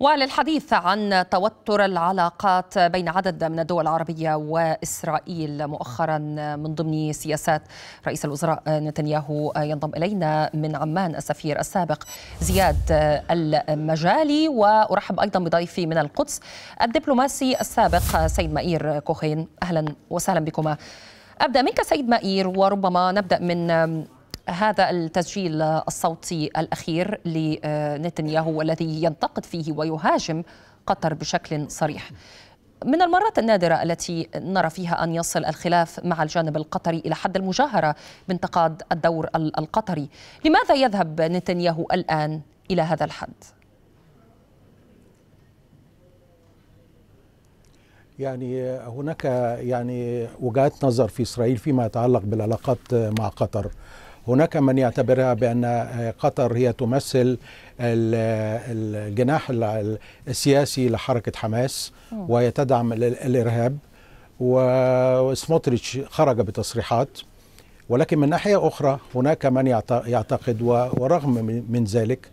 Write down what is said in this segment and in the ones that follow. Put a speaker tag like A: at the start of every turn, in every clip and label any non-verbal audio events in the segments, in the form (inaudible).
A: وللحديث عن توتر العلاقات بين عدد من الدول العربية وإسرائيل مؤخرا من ضمن سياسات رئيس الوزراء نتنياهو ينضم إلينا من عمان السفير السابق زياد المجالي وأرحب أيضا بضيفي من القدس الدبلوماسي السابق سيد مائير كوخين أهلا وسهلا بكما أبدأ منك سيد مائير وربما نبدأ من هذا التسجيل الصوتي الأخير لنتنياهو والذي ينتقد فيه ويهاجم قطر بشكل صريح من المرات النادرة التي نرى فيها أن يصل الخلاف مع الجانب القطري إلى حد المجاهرة بانتقاد الدور القطري لماذا يذهب نتنياهو الآن إلى هذا الحد؟
B: يعني هناك يعني وجهات نظر في اسرائيل فيما يتعلق بالعلاقات مع قطر هناك من يعتبرها بأن آه، قطر هي تمثل الجناح السياسي لحركة حماس وهي تدعم الإرهاب وسموتريتش خرج بتصريحات ولكن من ناحية أخرى هناك من يعتقد ورغم من ذلك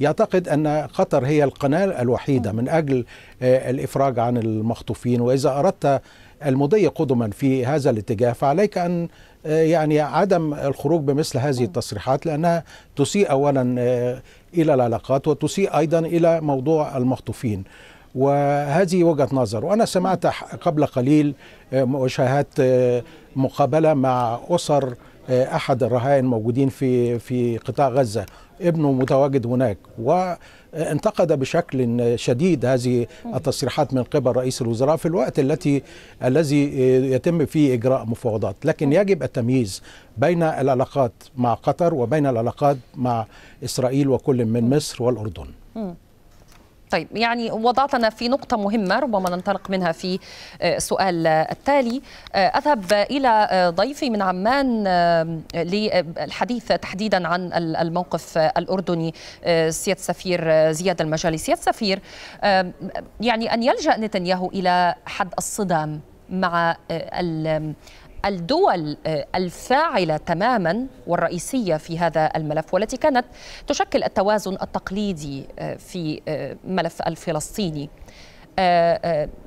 B: يعتقد أن قطر هي القناة الوحيدة من أجل آه، الإفراج عن المخطوفين وإذا أردت المضي قدما في هذا الاتجاه فعليك ان آه، يعني عدم الخروج بمثل هذه التصريحات لانها تسيء اولا آه، الى العلاقات وتسيء ايضا الى موضوع المخطوفين وهذه وجهه نظر وانا سمعت قبل قليل آه، مشاهدات مقابله مع اسر احد الرهائن الموجودين في في قطاع غزه ابنه متواجد هناك و انتقد بشكل شديد هذه التصريحات من قبل رئيس الوزراء في الوقت التي الذي يتم فيه اجراء مفاوضات لكن يجب التمييز بين العلاقات مع قطر وبين العلاقات مع اسرائيل وكل من مصر والاردن
A: طيب يعني وضعتنا في نقطة مهمة ربما ننطلق منها في آه، السؤال التالي آه، أذهب إلى آه، ضيفي من عمان للحديث تحديدا عن الموقف الأردني سيادة السفير زياد المجالي سيادة السفير يعني أن يلجأ نتنياهو إلى حد الصدام مع الدول آه، الفاعله تماما والرئيسيه في هذا الملف والتي كانت تشكل التوازن التقليدي آه، في آه، ملف الفلسطيني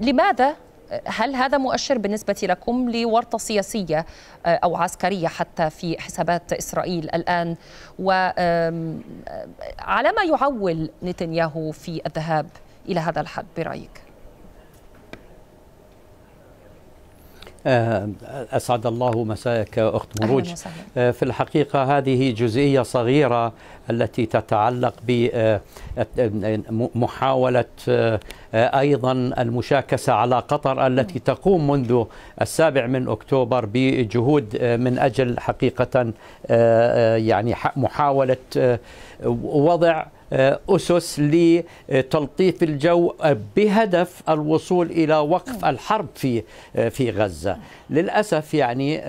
A: لماذا هل هذا مؤشر بالنسبة لكم لورطة سياسية أو عسكرية حتى في حسابات إسرائيل الآن وعلى ما يعول نتنياهو في الذهاب إلى هذا الحد برأيك؟
C: آه، أسعد الله مساءك أخت مروج آه، في الحقيقة هذه جزئية صغيرة التي تتعلق بمحاولة آه، أيضا المشاكسة على قطر التي نعم. تقوم منذ السابع من أكتوبر بجهود من أجل حقيقة يعني محاولة وضع آه، أسس لتلطيف الجو آه، بهدف الوصول إلى وقف نعم. الحرب في آه، في غزة للأسف يعني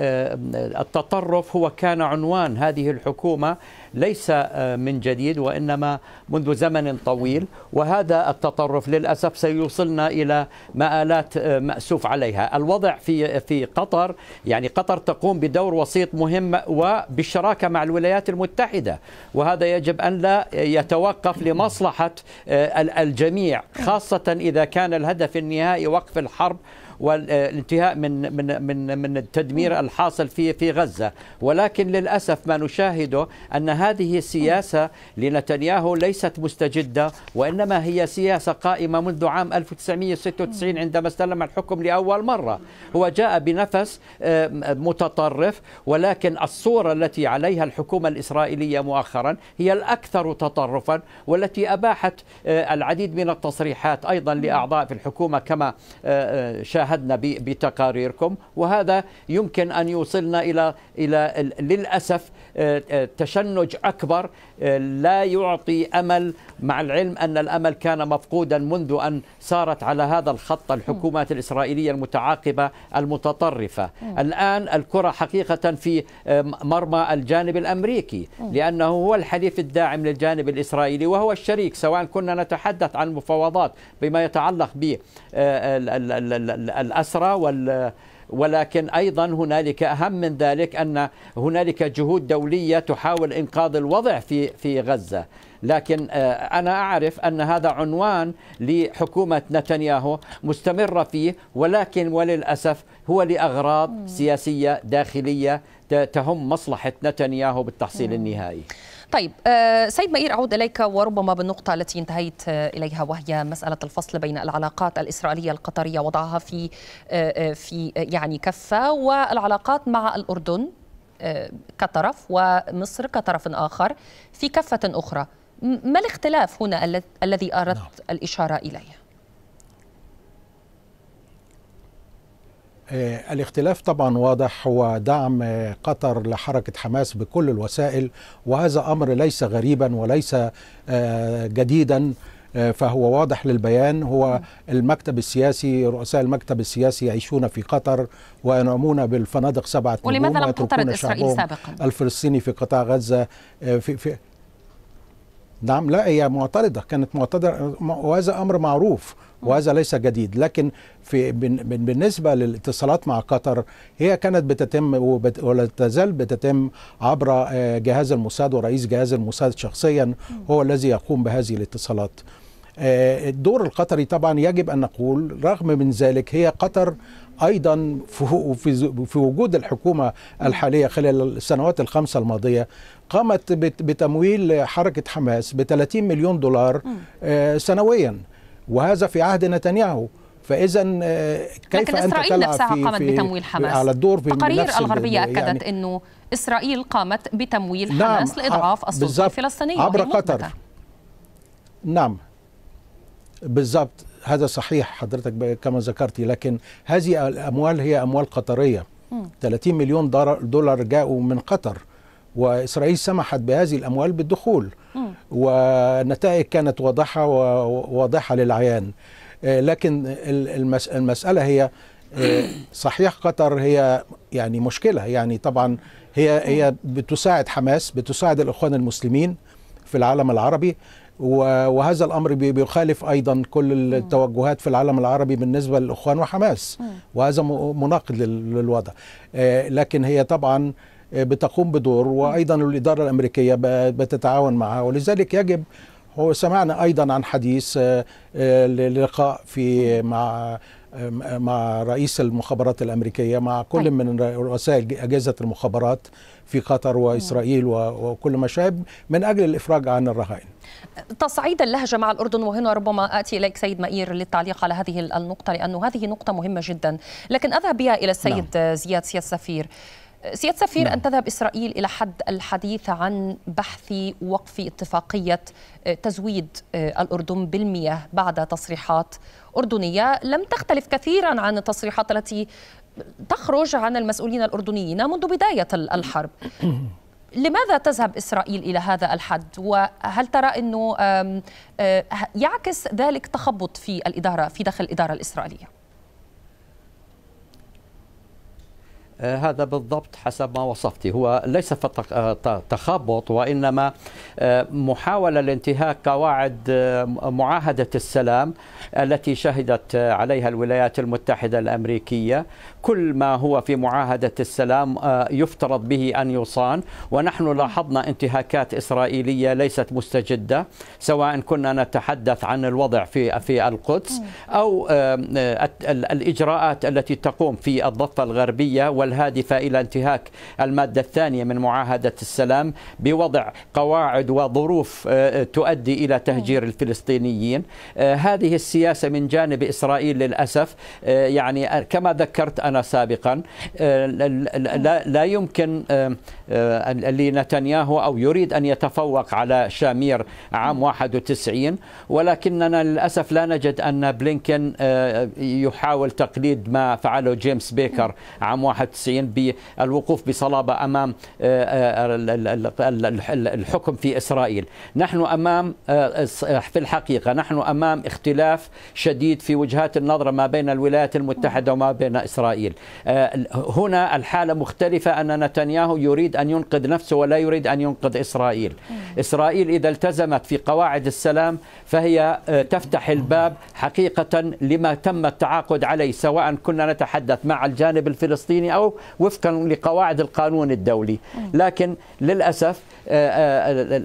C: التطرف هو كان عنوان هذه الحكومة ليس من جديد وإنما منذ زمن طويل وهذا التطرف للأسف سيوصلنا إلى مآلات مأسوف عليها الوضع في في قطر يعني قطر تقوم بدور وسيط مهم وبالشراكة مع الولايات المتحدة وهذا يجب أن لا يتوقف يتوقف لمصلحه آه، الجميع خاصه اذا كان الهدف النهائي وقف الحرب والانتهاء من من من من التدمير الحاصل في في غزه ولكن للاسف ما نشاهده ان هذه السياسه لنتنياهو ليست مستجده وانما هي سياسه قائمه منذ عام 1996 عندما استلم الحكم لاول مره هو جاء بنفس آه، متطرف ولكن الصوره التي عليها الحكومه الاسرائيليه مؤخرا هي الاكثر تطرفا والتي اباحت آه، العديد من التصريحات ايضا لاعضاء في الحكومه كما آه، شاهدنا عهدنا بتقاريركم وهذا يمكن ان يوصلنا الى الى للاسف آه، آه، تشنج اكبر آه، لا يعطي امل مع العلم ان الامل كان مفقودا منذ ان صارت على هذا الخط الحكومات الاسرائيليه المتعاقبه المتطرفه الان الكره حقيقه في مرمى الجانب الامريكي لانه هو الحليف الداعم للجانب الاسرائيلي وهو الشريك سواء كنا نتحدث عن مفاوضات بما يتعلق ب الأسرى وال ولكن ايضا هنالك اهم من ذلك ان هنالك جهود دوليه تحاول انقاذ الوضع في في غزه لكن آه، انا اعرف ان هذا عنوان لحكومه نتنياهو مستمره فيه ولكن وللاسف هو لاغراض سياسيه داخليه تهم مصلحه نتنياهو بالتحصيل النهائي
A: طيب آه، سيد مئير أعود إليك وربما بالنقطة التي انتهيت آه، إليها وهي مسألة الفصل بين العلاقات الإسرائيلية القطرية وضعها في آه، في يعني كفة والعلاقات مع الأردن كطرف ومصر كطرف آخر في كفة أخرى ما الاختلاف هنا الذي أردت نعم. الإشارة إليه؟
B: آه، الاختلاف طبعا واضح هو دعم آه، قطر لحركة حماس بكل الوسائل وهذا أمر ليس غريبا وليس آه، جديدا فهو واضح للبيان هو المكتب السياسي رؤساء المكتب السياسي يعيشون في قطر وينعمون بالفنادق سبعة نجوم ولماذا لم تطرد إسرائيل سابقا؟ الفلسطيني في قطاع غزة في, في نعم لا هي معترضة كانت معترضة وهذا أمر معروف وهذا ليس جديد لكن في بالنسبه للاتصالات مع قطر هي كانت بتتم ولا تزال بتتم عبر آه، جهاز الموساد ورئيس جهاز الموساد شخصيا هو الذي يقوم بهذه الاتصالات آه، الدور القطري طبعا يجب ان نقول رغم من ذلك هي قطر ايضا في وجود الحكومه الحاليه خلال السنوات الخمسه الماضيه قامت بتمويل حركه حماس ب 30 مليون دولار آه، سنويا وهذا في عهد نتنياهو فاذا آه، كيف لكن أنت اسرائيل نفسها في قامت في بتمويل حماس على الدور في التقارير الغربيه يعني اكدت يعني
A: انه اسرائيل قامت بتمويل نعم حماس آه، لاضعاف السلطه الفلسطينيه عبر قطر
B: نعم بالضبط هذا صحيح حضرتك كما ذكرتي لكن هذه الاموال هي اموال قطريه 30 مليون دولار جاءوا من قطر واسرائيل سمحت بهذه الاموال بالدخول م. والنتائج كانت واضحه وواضحه للعيان آه، لكن المساله هي آه، صحيح قطر هي يعني مشكله يعني طبعا هي هي بتساعد حماس بتساعد الاخوان المسلمين في العالم العربي وهذا الامر بيخالف ايضا كل التوجهات في العالم العربي بالنسبه للاخوان وحماس وهذا مناقض للوضع آه، لكن هي طبعا بتقوم بدور وايضا الاداره الامريكيه بتتعاون معها ولذلك يجب هو سمعنا ايضا عن حديث آه، آه، للقاء في مع آه، مع رئيس المخابرات الامريكيه مع كل أيوة. من رؤساء اجهزه المخابرات في قطر واسرائيل وكل ما شابه من اجل الافراج عن الرهائن.
A: تصعيد اللهجه مع الاردن وهنا ربما اتي اليك سيد مئير للتعليق على هذه النقطه لانه هذه نقطه مهمه جدا، لكن اذهب بها الى السيد نعم. زياد سياد سفير. سيادة سفير نعم. أن تذهب إسرائيل إلى حد الحديث عن بحث وقف اتفاقية آه، تزويد آه، الأردن بالمياه بعد تصريحات أردنية لم تختلف كثيرا عن التصريحات التي تخرج عن المسؤولين الأردنيين منذ بداية الحرب (coughs) لماذا تذهب إسرائيل إلى هذا الحد وهل ترى أنه آه، يعكس ذلك تخبط في الإدارة في داخل الإدارة الإسرائيلية؟
C: آه، هذا بالضبط حسب ما وصفتي هو ليس آه، تخبط وإنما آه، محاولة لانتهاك قواعد معاهدة السلام التي شهدت عليها الولايات المتحدة الأمريكية كل ما هو في معاهدة السلام يفترض به أن يصان ونحن لاحظنا انتهاكات إسرائيلية ليست مستجدة سواء كنا نتحدث عن الوضع في في القدس أو الإجراءات التي تقوم في الضفة الغربية والهادفة إلى انتهاك المادة الثانية من معاهدة السلام بوضع قواعد وظروف آه، آه، تؤدي إلى تهجير الفلسطينيين آه، هذه السياسة من جانب إسرائيل للأسف يعني كما ذكرت أنا سابقا لا يمكن لنتنياهو أو يريد أن يتفوق على شامير عام 91 ولكننا للأسف لا نجد أن بلينكن يحاول تقليد ما فعله جيمس بيكر عام 91 1991 بالوقوف بصلابة أمام آه، آه، الحكم في إسرائيل نحن أمام آه، في الحقيقة نحن أمام اختلاف شديد في وجهات النظر ما بين الولايات المتحدة وما بين إسرائيل هنا الحالة مختلفة أن نتنياهو يريد أن ينقذ نفسه ولا يريد أن ينقذ إسرائيل إسرائيل إذا التزمت في قواعد السلام فهي تفتح الباب حقيقة لما تم التعاقد عليه سواء كنا نتحدث مع الجانب الفلسطيني أو يدفعوا وفقا لقواعد القانون الدولي لكن للأسف آه، آه،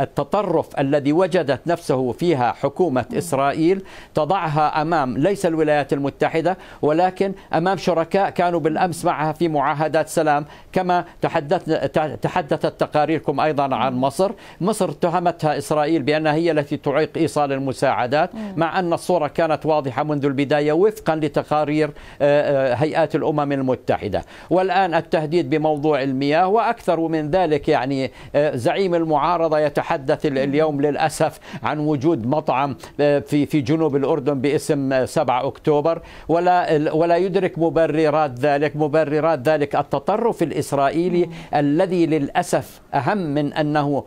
C: التطرف الذي وجدت نفسه فيها حكومة إسرائيل تضعها أمام ليس الولايات المتحدة ولكن أمام شركاء كانوا بالأمس معها في معاهدات سلام كما تحدثنا تحدثت تقاريركم أيضا عن مصر مصر اتهمتها إسرائيل بأنها هي التي تعيق إيصال المساعدات مع أن الصورة كانت واضحة منذ البداية وفقا لتقارير آه، هيئات الأمم الامم المتحده والان التهديد بموضوع المياه واكثر من ذلك يعني آه، زعيم المعارضه يتحدث اليوم للاسف عن وجود مطعم آه، في في جنوب الاردن باسم 7 آه، اكتوبر ولا ولا يدرك مبررات ذلك مبررات ذلك التطرف الاسرائيلي الذي للاسف اهم من انه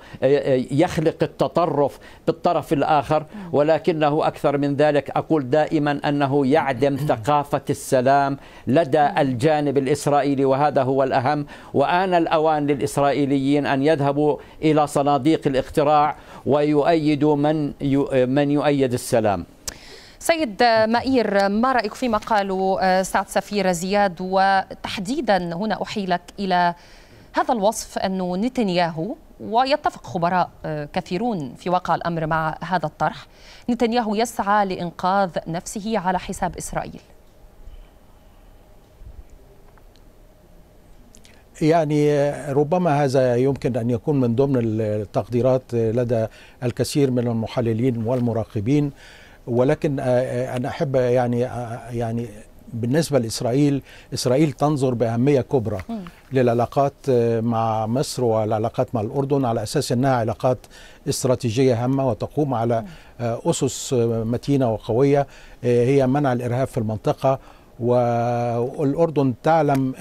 C: يخلق التطرف بالطرف الاخر ولكنه اكثر من ذلك اقول دائما انه يعدم ثقافه السلام لدى الجانب الإسرائيلي وهذا هو الأهم وآن الأوان للإسرائيليين أن يذهبوا إلى صناديق الاقتراع ويؤيدوا من من يؤيد السلام
A: سيد مائير ما رأيك فيما قاله آه، سعد سفير زياد وتحديدا هنا أحيلك إلى هذا الوصف أنه نتنياهو ويتفق خبراء آه، كثيرون في واقع الأمر مع هذا الطرح نتنياهو يسعى لإنقاذ نفسه على حساب إسرائيل
B: يعني ربما هذا يمكن ان يكون من ضمن التقديرات لدى الكثير من المحللين والمراقبين ولكن آه، آه، انا احب يعني آه، يعني بالنسبه لاسرائيل اسرائيل تنظر باهميه كبرى للعلاقات مع مصر والعلاقات مع الاردن على اساس انها علاقات استراتيجيه هامه وتقوم على اسس متينه وقويه هي منع الارهاب في المنطقه والاردن تعلم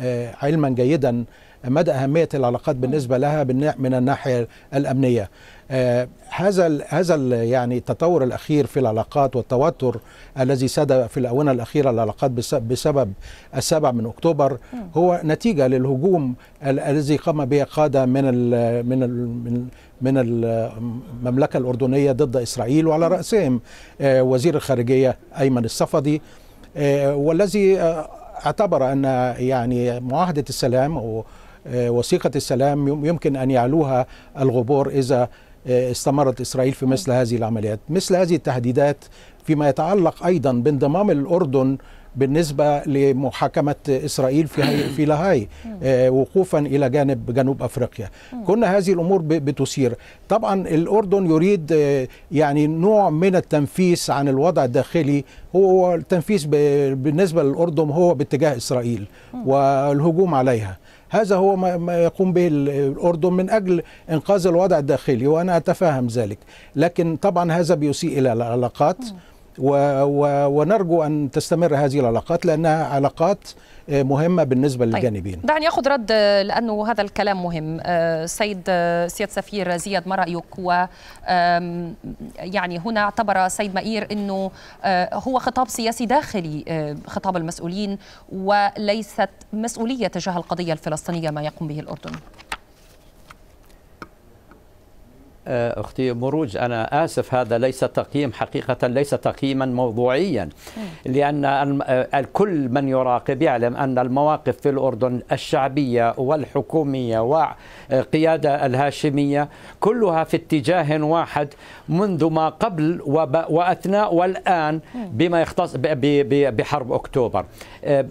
B: علما جيدا مدى أهمية العلاقات بالنسبة لها من الناحية الأمنية آه، هذا هذا يعني التطور الاخير في العلاقات والتوتر الذي ساد في الاونه الاخيره العلاقات بسبب السابع من اكتوبر هو نتيجه للهجوم الذي قام به قاده من من من من المملكه الاردنيه ضد اسرائيل وعلى راسهم آه، وزير الخارجيه ايمن الصفدي آه، والذي اعتبر ان يعني معاهده السلام آه، وثيقة السلام يمكن أن يعلوها الغبور إذا آه، استمرت إسرائيل في مثل هذه العمليات مثل هذه التهديدات فيما يتعلق أيضا بانضمام الأردن بالنسبة لمحاكمة إسرائيل في في لاهاي آه، وقوفا إلى جانب جنوب أفريقيا كنا هذه الأمور بتثير طبعا الأردن يريد يعني نوع من التنفيس عن الوضع الداخلي هو التنفيس بالنسبة للأردن هو باتجاه إسرائيل والهجوم عليها هذا هو ما يقوم به الأردن من أجل إنقاذ الوضع الداخلي وأنا أتفهم ذلك لكن طبعا هذا بيسيء إلى العلاقات و و ونرجو ان تستمر هذه العلاقات لانها علاقات آه، مهمه بالنسبه طيب. للجانبين.
A: دعني اخذ رد آه، لانه هذا الكلام مهم، آه، سيد سياده سفير زياد ما رايك و يعني هنا اعتبر سيد مئير انه هو خطاب سياسي داخلي خطاب المسؤولين وليست مسؤوليه تجاه القضيه الفلسطينيه ما يقوم به الاردن.
C: آه، اختي مروج انا اسف هذا ليس تقييم حقيقه ليس تقييما موضوعيا لان آه، الكل من يراقب يعلم ان المواقف في الاردن الشعبيه والحكوميه وقيادة الهاشميه كلها في اتجاه واحد منذ ما قبل واثناء والان بما يختص بحرب اكتوبر آه،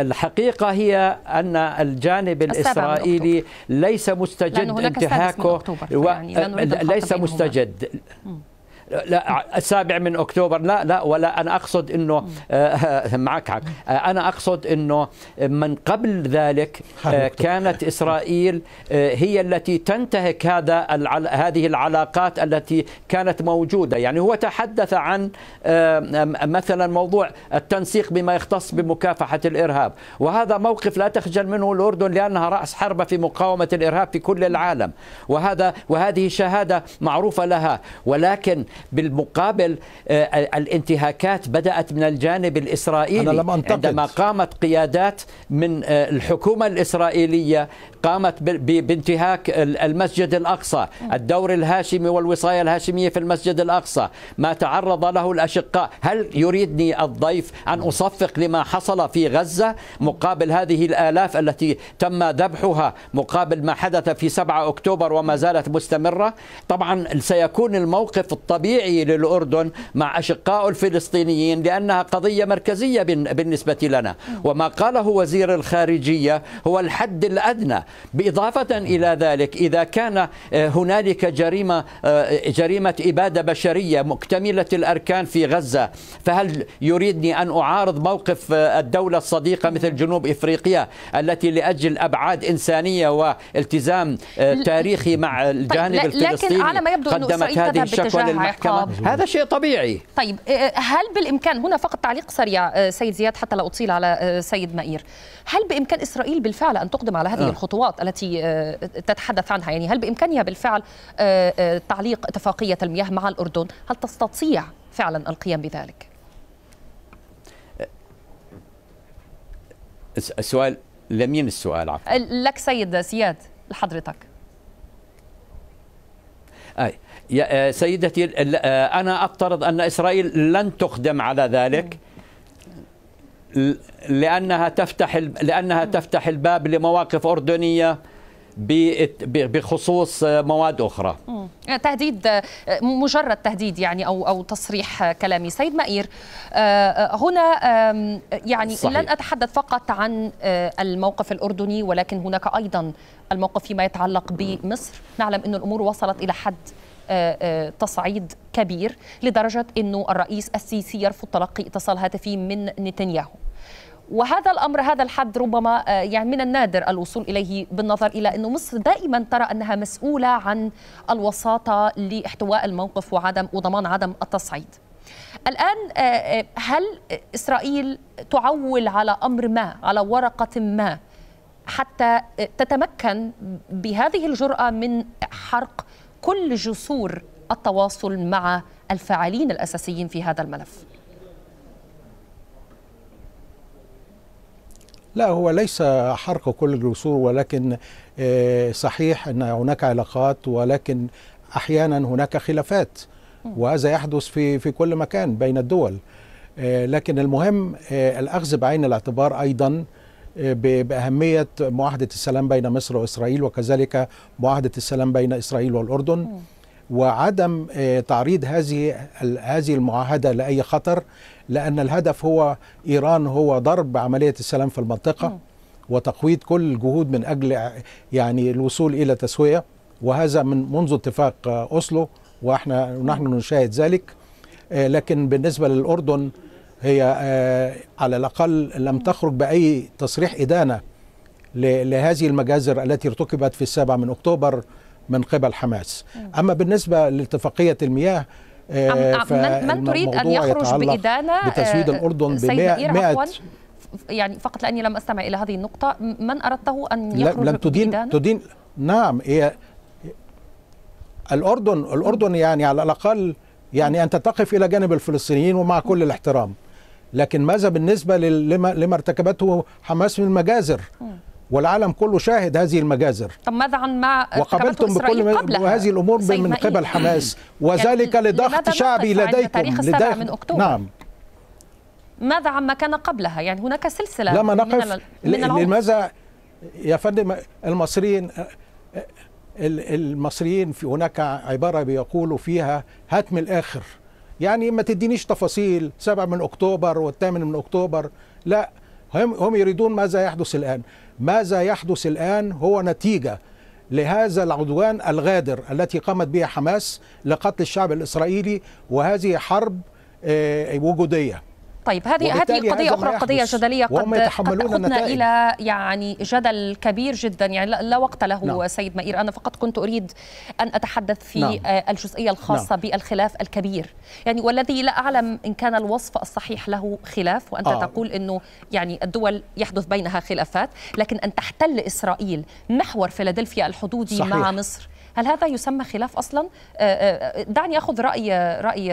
C: الحقيقه هي ان الجانب الاسرائيلي ليس مستجد انتهاكه يعني ليس مستجد لا السابع من اكتوبر لا لا ولا انا اقصد انه آه، (laughs) معك حق آه، انا اقصد انه من قبل ذلك آه، كانت اسرائيل هي التي تنتهك هذا هذه العلاقات التي كانت موجوده يعني هو تحدث عن مثلا موضوع التنسيق بما يختص بمكافحه الارهاب وهذا موقف لا تخجل منه الاردن لانها راس حربه في مقاومه الارهاب في كل العالم وهذا وهذه شهاده معروفه لها ولكن بالمقابل آه، الانتهاكات بدأت من الجانب الإسرائيلي أنا لم أنتقد. عندما قامت قيادات من آه، الحكومة الإسرائيلية قامت بانتهاك المسجد الأقصى الدور الهاشمي والوصاية الهاشمية في المسجد الأقصى ما تعرض له الأشقاء هل يريدني الضيف أن أصفق لما حصل في غزة مقابل هذه الآلاف التي تم ذبحها مقابل ما حدث في 7 أكتوبر وما زالت مستمرة طبعا سيكون الموقف الطبيعي الطبيعي للأردن مع أشقائه الفلسطينيين لأنها قضية مركزية بالنسبة لنا وما قاله وزير الخارجية هو الحد الأدنى بإضافة إلى ذلك إذا كان آه، هنالك جريمة آه، جريمة إبادة بشرية مكتملة الأركان في غزة فهل يريدني أن أعارض موقف آه، الدولة الصديقة مثل جنوب إفريقيا التي لأجل أبعاد إنسانية والتزام تاريخي مع طيب، الجانب الفلسطيني لكن على ما يبدو قدمت هذه الشكوى والعقاب هذا شيء طبيعي
A: طيب آه، آه، هل بالإمكان هنا فقط تعليق سريع آه، سيد زياد حتى لا أطيل على سيد مائير هل بإمكان إسرائيل بالفعل أن تقدم على هذه الخطوات التي تتحدث عنها يعني هل بإمكانها بالفعل تعليق اتفاقية المياه مع الأردن هل تستطيع فعلا القيام بذلك
C: السؤال لمين السؤال عفوا
A: لك سيد سياد لحضرتك
C: اي يا آه، سيدتي آه، أنا أفترض أن إسرائيل لن تخدم على ذلك لأنها تفتح لأنها تفتح الباب لمواقف أردنية بخصوص مواد اخرى
A: يعني تهديد آه، مجرد تهديد يعني او او تصريح كلامي سيد مائير هنا يعني صحيح. لن اتحدث فقط عن الموقف الاردني ولكن هناك ايضا الموقف فيما يتعلق بمصر نعلم ان الامور وصلت الى حد آه، آه، تصعيد كبير لدرجة أنه الرئيس السيسي يرفض تلقي اتصال هاتفي من نتنياهو وهذا الامر هذا الحد ربما آه، يعني من النادر الوصول اليه بالنظر الى انه مصر دائما ترى انها مسؤوله عن الوساطه لاحتواء الموقف وعدم وضمان عدم التصعيد. الان هل اسرائيل تعول على امر ما على ورقه ما حتى تتمكن بهذه الجراه من حرق كل جسور التواصل مع الفاعلين الاساسيين في هذا الملف؟
B: لا هو ليس حرق كل الجسور ولكن آه، صحيح ان هناك علاقات ولكن احيانا هناك خلافات وهذا يحدث في في كل مكان بين الدول آه، لكن المهم آه، الاخذ بعين الاعتبار ايضا باهميه معاهده السلام بين مصر واسرائيل وكذلك معاهده السلام بين اسرائيل والاردن وعدم آه، تعريض هذه هذه المعاهده لاي خطر لان الهدف هو ايران هو ضرب عمليه السلام في المنطقه وتقويض كل الجهود من اجل آه، يعني الوصول الى تسويه وهذا من منذ اتفاق آه، اوسلو واحنا نحن نشاهد ذلك لكن بالنسبه للاردن هي آه، على الأقل لم تخرج بأي تصريح إدانة لهذه المجازر التي ارتكبت في السابع من أكتوبر من قبل حماس أما بالنسبة لاتفاقية المياه آه، من, تريد أن يخرج بإدانة آه، بتسويد الأردن ب
A: يعني فقط لأني لم أستمع إلى هذه النقطة من أردته أن يخرج لم تدين بإدانة؟
B: تدين نعم هي الأردن الأردن يعني على الأقل يعني أنت تقف إلى جانب الفلسطينيين ومع كل الاحترام لكن ماذا بالنسبة لما, لما ارتكبته حماس من المجازر والعالم كله شاهد هذه المجازر
A: طب ماذا عن ما وقبلتم بكل هذه
B: الامور من قبل إيه؟ حماس يعني وذلك يعني لضغط شعبي لديكم تاريخ من اكتوبر نعم
A: ماذا عما كان قبلها يعني هناك سلسله لما نقف من لماذا
B: يا فندم المصريين المصريين في هناك عباره بيقولوا فيها هاتم الاخر يعني ما تدينيش تفاصيل 7 من اكتوبر وال8 من اكتوبر لا هم هم يريدون ماذا يحدث الان ماذا يحدث الان هو نتيجه لهذا العدوان الغادر التي قامت بها حماس لقتل الشعب الاسرائيلي وهذه حرب آه، وجوديه
A: طيب هذه هذه قضية أخرى قضية جدلية قد, قد أخذنا إلى يعني جدل كبير جدا يعني لا وقت له نعم. سيد مئير أنا فقط كنت أريد أن أتحدث في نعم. آه، الجزئية الخاصة نعم. بالخلاف الكبير يعني والذي لا أعلم إن كان الوصف الصحيح له خلاف وأنت آه. تقول أنه يعني الدول يحدث بينها خلافات لكن أن تحتل إسرائيل محور فيلادلفيا الحدودي صحيح. مع مصر هل هذا يسمى خلاف اصلا؟ آه، آه، دعني اخذ راي راي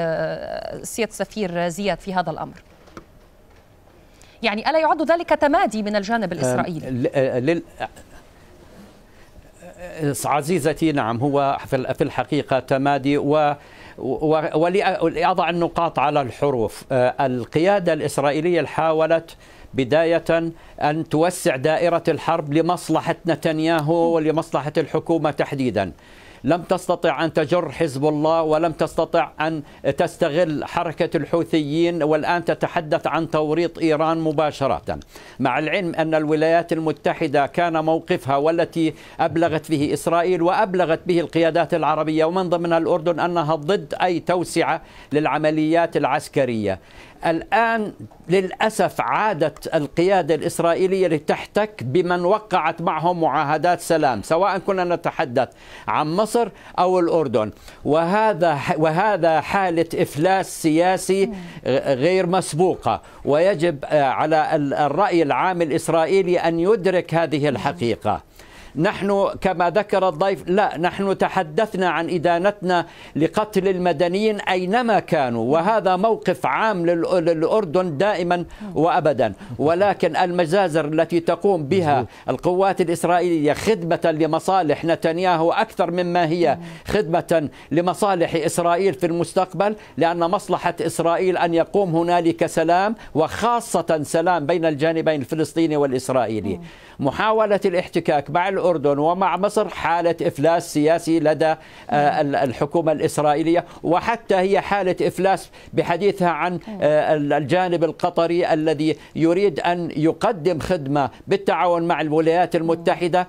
A: سياده السفير زياد في هذا الامر. يعني ألا يعد ذلك تمادي من الجانب الإسرائيلي؟
C: آه، لل... آه، آه، عزيزتي نعم هو في الحقيقة تمادي و ولأضع النقاط على الحروف القيادة الإسرائيلية حاولت بداية أن توسع دائرة الحرب لمصلحة نتنياهو ولمصلحة الحكومة تحديداً لم تستطع أن تجر حزب الله ولم تستطع أن تستغل حركة الحوثيين والآن تتحدث عن توريط إيران مباشرة مع العلم أن الولايات المتحدة كان موقفها والتي أبلغت به إسرائيل وأبلغت به القيادات العربية ومن ضمنها الأردن أنها ضد أي توسعة للعمليات العسكرية الآن للأسف عادت القيادة الإسرائيلية لتحتك بمن وقعت معهم معاهدات سلام سواء كنا نتحدث عن مصر أو الأردن وهذا وهذا حالة إفلاس سياسي غير مسبوقة ويجب آه، على الرأي العام الإسرائيلي أن يدرك هذه الحقيقة نحن كما ذكر الضيف لا نحن تحدثنا عن إدانتنا لقتل المدنيين أينما كانوا وهذا موقف عام للأردن دائما وأبدا ولكن المجازر التي تقوم بها القوات الإسرائيلية خدمة لمصالح نتنياهو أكثر مما هي خدمة لمصالح إسرائيل في المستقبل لأن مصلحة إسرائيل أن يقوم هنالك سلام وخاصة سلام بين الجانبين الفلسطيني والإسرائيلي محاولة الاحتكاك مع الأردن ومع مصر حالة إفلاس سياسي لدى آه، الحكومة الإسرائيلية وحتى هي حالة إفلاس بحديثها عن آه، الجانب القطري الذي يريد أن يقدم خدمة بالتعاون مع الولايات المتحدة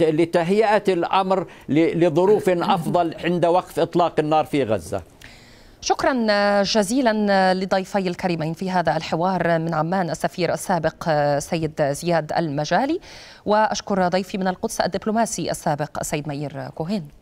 C: لتهيئة الأمر لظروف أفضل عند وقف إطلاق النار في غزة
A: شكرا آه، جزيلا آه، لضيفي الكريمين في هذا الحوار من عمان السفير السابق آه، سيد زياد المجالي واشكر ضيفي من القدس الدبلوماسي السابق سيد مير كوهين